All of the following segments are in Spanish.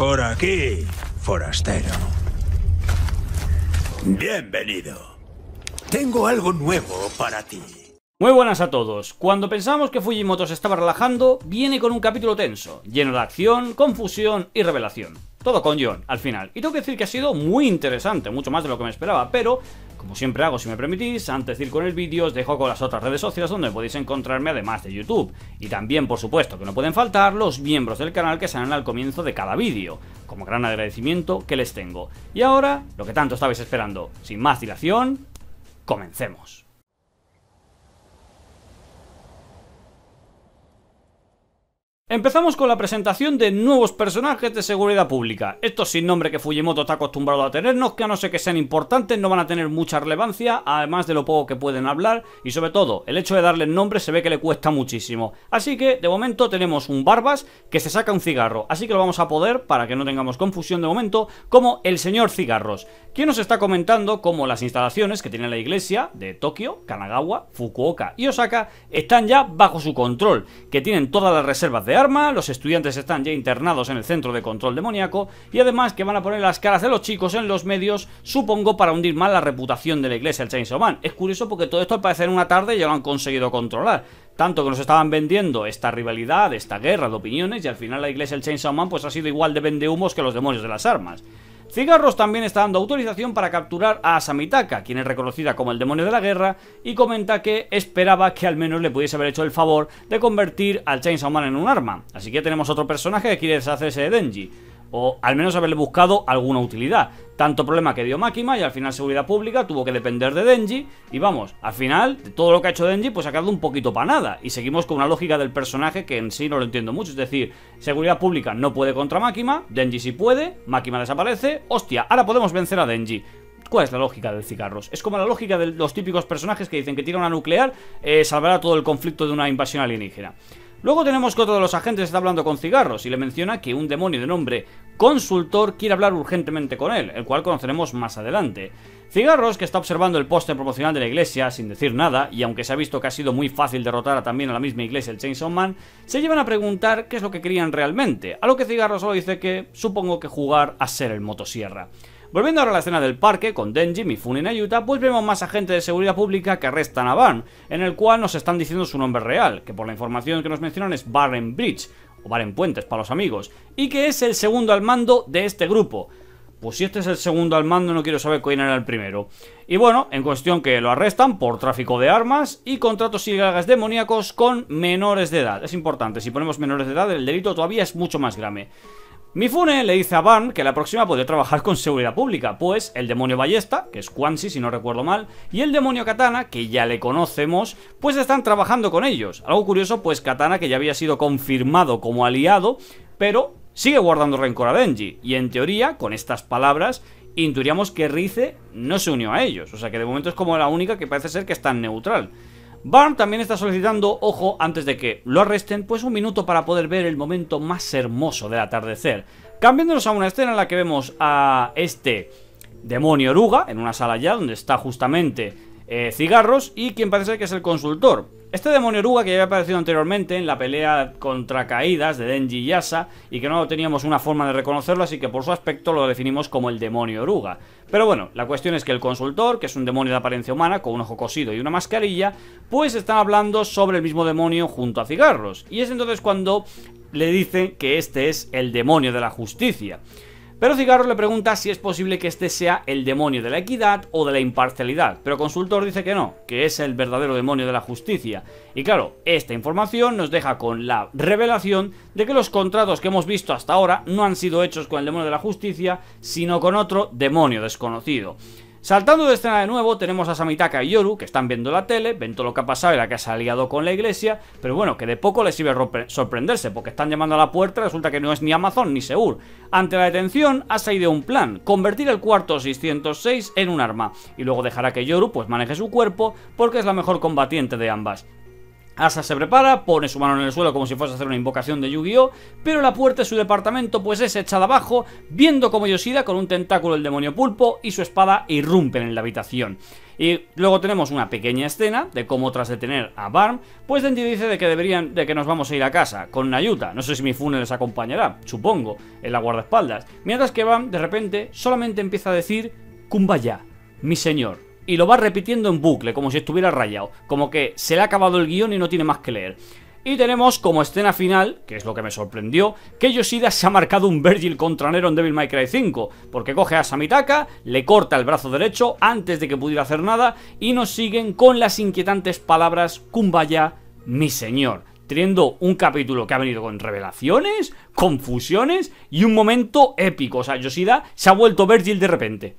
por aquí, forastero. Bienvenido. Tengo algo nuevo para ti. Muy buenas a todos. Cuando pensamos que Fujimoto se estaba relajando, viene con un capítulo tenso, lleno de acción, confusión y revelación. Todo con John, al final. Y tengo que decir que ha sido muy interesante, mucho más de lo que me esperaba, pero como siempre hago, si me permitís, antes de ir con el vídeo os dejo con las otras redes sociales donde podéis encontrarme además de YouTube. Y también, por supuesto, que no pueden faltar los miembros del canal que salen al comienzo de cada vídeo, como gran agradecimiento que les tengo. Y ahora, lo que tanto estabais esperando, sin más dilación, comencemos. Empezamos con la presentación de nuevos personajes de seguridad pública. Estos sin nombre que Fujimoto está acostumbrado a tenernos, que a no ser que sean importantes, no van a tener mucha relevancia, además de lo poco que pueden hablar, y sobre todo, el hecho de darles nombre se ve que le cuesta muchísimo. Así que, de momento, tenemos un Barbas que se saca un cigarro, así que lo vamos a poder, para que no tengamos confusión de momento, como el señor Cigarros, quien nos está comentando cómo las instalaciones que tiene la iglesia de Tokio, Kanagawa, Fukuoka y Osaka están ya bajo su control, que tienen todas las reservas de los estudiantes están ya internados en el centro de control demoníaco y además que van a poner las caras de los chicos en los medios, supongo para hundir mal la reputación de la iglesia el Chainsaw Man. Es curioso porque todo esto al parecer en una tarde ya lo han conseguido controlar. Tanto que nos estaban vendiendo esta rivalidad, esta guerra de opiniones y al final la iglesia el Chainsaw Man pues ha sido igual de vendehumos que los demonios de las armas. Cigarros también está dando autorización para capturar a Samitaka, quien es reconocida como el demonio de la guerra, y comenta que esperaba que al menos le pudiese haber hecho el favor de convertir al Chainsaw Man en un arma. Así que tenemos otro personaje que quiere deshacerse de Denji o al menos haberle buscado alguna utilidad. Tanto problema que dio Máquina y al final seguridad pública tuvo que depender de Denji y vamos, al final todo lo que ha hecho Denji pues ha quedado un poquito para nada y seguimos con una lógica del personaje que en sí no lo entiendo mucho, es decir, seguridad pública no puede contra Makima, Denji sí puede, Máquina desaparece, hostia, ahora podemos vencer a Denji. ¿Cuál es la lógica del cigarros? Es como la lógica de los típicos personajes que dicen que tira una nuclear eh, salvará todo el conflicto de una invasión alienígena. Luego tenemos que otro de los agentes está hablando con cigarros y le menciona que un demonio de nombre Consultor quiere hablar urgentemente con él, el cual conoceremos más adelante. Cigarros, que está observando el póster promocional de la iglesia sin decir nada, y aunque se ha visto que ha sido muy fácil derrotar también a la misma iglesia el Chainsaw Man, se llevan a preguntar qué es lo que querían realmente, a lo que Cigarros solo dice que supongo que jugar a ser el motosierra. Volviendo ahora a la escena del parque, con Denji, Mifune y Nayuta, pues vemos más agentes de seguridad pública que arrestan a Van, en el cual nos están diciendo su nombre real, que por la información que nos mencionan es Barren Bridge, o Barren Puentes para los amigos, y que es el segundo al mando de este grupo. Pues si este es el segundo al mando, no quiero saber quién era el primero. Y bueno, en cuestión que lo arrestan por tráfico de armas y contratos y ilegales demoníacos con menores de edad. Es importante, si ponemos menores de edad, el delito todavía es mucho más grave. Mifune le dice a Van que la próxima podría trabajar con seguridad pública, pues el demonio Ballesta, que es Quansi si no recuerdo mal, y el demonio Katana, que ya le conocemos, pues están trabajando con ellos. Algo curioso, pues Katana, que ya había sido confirmado como aliado, pero sigue guardando rencor a Denji, y en teoría, con estas palabras, intuiríamos que Rize no se unió a ellos, o sea que de momento es como la única que parece ser que está neutral. Barn también está solicitando, ojo, antes de que lo arresten, pues un minuto para poder ver el momento más hermoso del atardecer. Cambiándonos a una escena en la que vemos a este demonio oruga en una sala ya donde está justamente eh, cigarros y quien parece que es el consultor. Este demonio oruga que había aparecido anteriormente en la pelea contra caídas de Denji Yasa y que no teníamos una forma de reconocerlo, así que por su aspecto lo definimos como el demonio oruga. Pero bueno, la cuestión es que el consultor, que es un demonio de apariencia humana con un ojo cosido y una mascarilla, pues están hablando sobre el mismo demonio junto a cigarros. Y es entonces cuando le dicen que este es el demonio de la justicia. Pero Cigarro le pregunta si es posible que este sea el demonio de la equidad o de la imparcialidad, pero Consultor dice que no, que es el verdadero demonio de la justicia. Y claro, esta información nos deja con la revelación de que los contratos que hemos visto hasta ahora no han sido hechos con el demonio de la justicia, sino con otro demonio desconocido. Saltando de escena de nuevo, tenemos a Samitaka y Yoru, que están viendo la tele, ven todo lo que ha pasado y la que se ha liado con la iglesia, pero bueno, que de poco les sirve sorprenderse, porque están llamando a la puerta, y resulta que no es ni Amazon ni Seur. Ante la detención, ha ideó un plan, convertir el cuarto 606 en un arma, y luego dejará que Yoru pues maneje su cuerpo, porque es la mejor combatiente de ambas. Asa se prepara, pone su mano en el suelo como si fuese a hacer una invocación de Yu-Gi-Oh! Pero la puerta de su departamento pues es echada abajo, viendo como Yoshida con un tentáculo del demonio pulpo y su espada irrumpen en la habitación. Y luego tenemos una pequeña escena de cómo tras detener a Barm, pues Denji dice de que deberían, de que nos vamos a ir a casa, con Nayuta. No sé si mi Mifune les acompañará, supongo, en la guardaespaldas. Mientras que Barm, de repente, solamente empieza a decir, Kumbaya, mi señor, y lo va repitiendo en bucle, como si estuviera rayado, como que se le ha acabado el guión y no tiene más que leer. Y tenemos como escena final, que es lo que me sorprendió, que Yoshida se ha marcado un Virgil contra Nero en Devil May Cry 5, porque coge a Samitaka, le corta el brazo derecho antes de que pudiera hacer nada y nos siguen con las inquietantes palabras Kumbaya, mi señor teniendo un capítulo que ha venido con revelaciones, confusiones y un momento épico. O sea, Yoshida se ha vuelto Virgil de repente.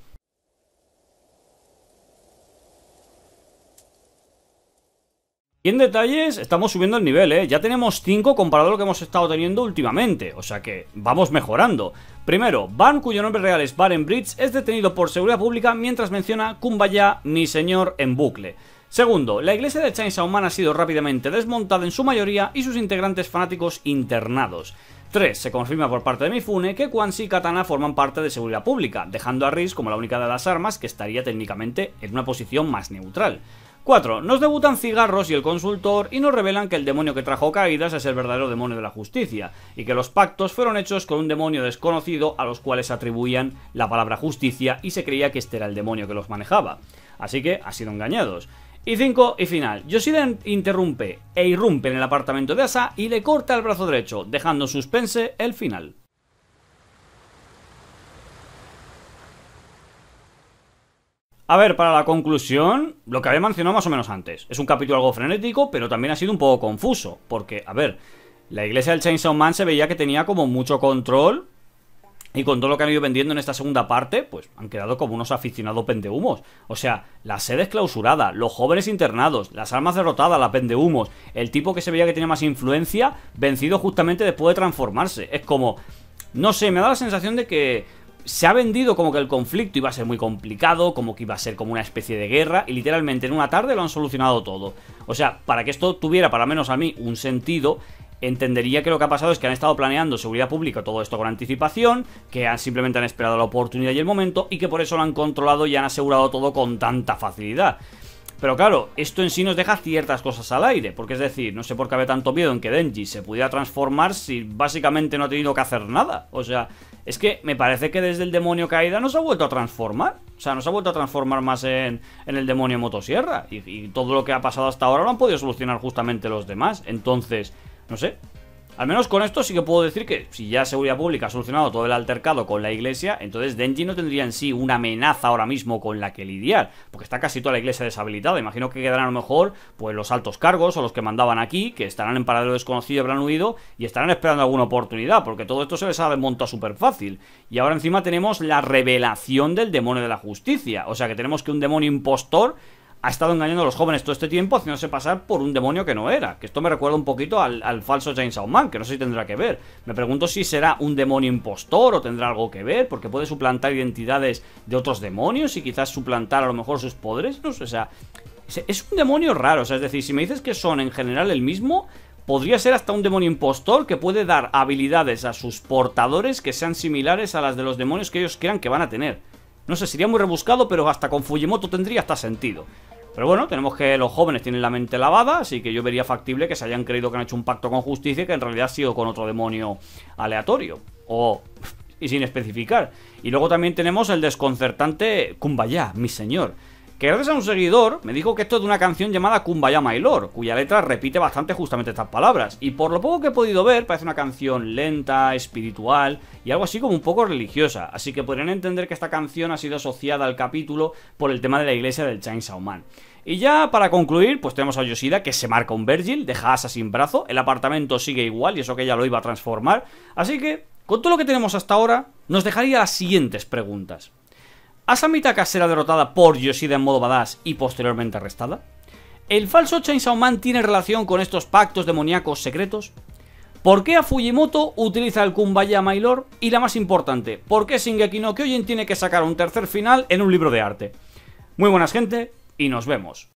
Y en detalles estamos subiendo el nivel, ¿eh? Ya tenemos 5 comparado a lo que hemos estado teniendo últimamente, o sea que vamos mejorando. Primero, Van, cuyo nombre real es en Bridge, es detenido por seguridad pública mientras menciona Kumbaya, mi señor, en bucle. Segundo, la iglesia de Chainsaw Man ha sido rápidamente desmontada en su mayoría y sus integrantes fanáticos internados. 3. Se confirma por parte de Mifune que Quansi y Katana forman parte de seguridad pública, dejando a Riz como la única de las armas que estaría técnicamente en una posición más neutral. 4. Nos debutan Cigarros y el Consultor y nos revelan que el demonio que trajo caídas es el verdadero demonio de la justicia, y que los pactos fueron hechos con un demonio desconocido a los cuales atribuían la palabra justicia y se creía que este era el demonio que los manejaba. Así que ha sido engañados. Y 5 y final. Yoshida interrumpe e irrumpe en el apartamento de Asa y le corta el brazo derecho, dejando suspense el final. A ver, para la conclusión, lo que había mencionado más o menos antes. Es un capítulo algo frenético, pero también ha sido un poco confuso. Porque, a ver, la iglesia del Chainsaw Man se veía que tenía como mucho control. Y con todo lo que han ido vendiendo en esta segunda parte, pues han quedado como unos aficionados pendehumos. O sea, la sede es clausurada, los jóvenes internados, las armas derrotadas, las pendehumos, el tipo que se veía que tenía más influencia, vencido justamente después de transformarse. Es como, no sé, me da la sensación de que se ha vendido como que el conflicto iba a ser muy complicado, como que iba a ser como una especie de guerra, y literalmente en una tarde lo han solucionado todo. O sea, para que esto tuviera, para menos a mí, un sentido, entendería que lo que ha pasado es que han estado planeando seguridad pública todo esto con anticipación, que han, simplemente han esperado la oportunidad y el momento, y que por eso lo han controlado y han asegurado todo con tanta facilidad. Pero claro, esto en sí nos deja ciertas cosas al aire, porque es decir, no sé por qué había tanto miedo en que Denji se pudiera transformar si básicamente no ha tenido que hacer nada. O sea, es que me parece que desde el demonio caída No se ha vuelto a transformar. O sea, no se ha vuelto a transformar más en, el demonio motosierra. Y, y todo lo que ha pasado hasta ahora lo han podido solucionar justamente los demás. Entonces, no sé, al menos con esto sí que puedo decir que si ya Seguridad Pública ha solucionado todo el altercado con la iglesia, entonces Denji no tendría en sí una amenaza ahora mismo con la que lidiar, porque está casi toda la iglesia deshabilitada. Imagino que quedarán a lo mejor pues los altos cargos o los que mandaban aquí, que estarán en paralelo desconocido, Y habrán huido y estarán esperando alguna oportunidad, porque todo esto se les ha desmontado súper fácil. Y ahora encima tenemos la revelación del demonio de la justicia, o sea que tenemos que un demonio impostor ha estado engañando a los jóvenes todo este tiempo haciéndose pasar por un demonio que no era. Que esto me recuerda un poquito al, falso James Man, que no sé si tendrá que ver. Me pregunto si será un demonio impostor o tendrá algo que ver, porque puede suplantar identidades de otros demonios y quizás suplantar a lo mejor sus poderes. No o sea, es un demonio raro. es decir, si me dices que son en general el mismo, podría ser hasta un demonio impostor que puede dar habilidades a sus portadores que sean similares a las de los demonios que ellos crean que van a tener. No sé, sería muy rebuscado, pero hasta con Fujimoto tendría hasta sentido. Pero bueno, tenemos que los jóvenes tienen la mente lavada, así que yo vería factible que se hayan creído que han hecho un pacto con justicia y que en realidad ha sido con otro demonio aleatorio. O... y sin especificar. Y luego también tenemos el desconcertante Kumbaya, mi señor que gracias a un seguidor me dijo que esto es de una canción llamada Kumbaya My cuya letra repite bastante justamente estas palabras. Y por lo poco que he podido ver, parece una canción lenta, espiritual y algo así como un poco religiosa. Así que podrían entender que esta canción ha sido asociada al capítulo por el tema de la iglesia del Chainsaw Man. Y ya para concluir, pues tenemos a Yoshida que se marca un Virgil, deja a Asa sin brazo, el apartamento sigue igual y eso que ella lo iba a transformar. Así que, con todo lo que tenemos hasta ahora, nos dejaría las siguientes preguntas. ¿Asamitaka será derrotada por Yoshida en modo badass y posteriormente arrestada. ¿El falso Chainsaw Man tiene relación con estos pactos demoníacos secretos? ¿Por qué a Fujimoto utiliza el Kumbaya Mailor? Y la más importante, ¿por qué Shingeki no Kyojin tiene que sacar un tercer final en un libro de arte? Muy buenas gente, y nos vemos.